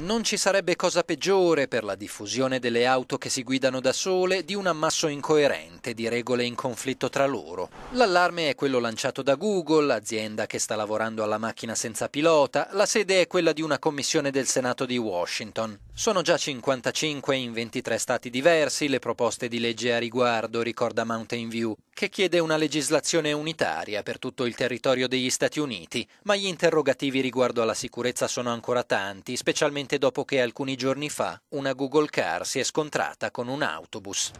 Non ci sarebbe cosa peggiore per la diffusione delle auto che si guidano da sole di un ammasso incoerente di regole in conflitto tra loro. L'allarme è quello lanciato da Google, azienda che sta lavorando alla macchina senza pilota, la sede è quella di una commissione del Senato di Washington. Sono già 55 in 23 stati diversi le proposte di legge a riguardo, ricorda Mountain View, che chiede una legislazione unitaria per tutto il territorio degli Stati Uniti, ma gli interrogativi riguardo alla sicurezza sono ancora tanti, specialmente dopo che alcuni giorni fa una Google Car si è scontrata con un autobus.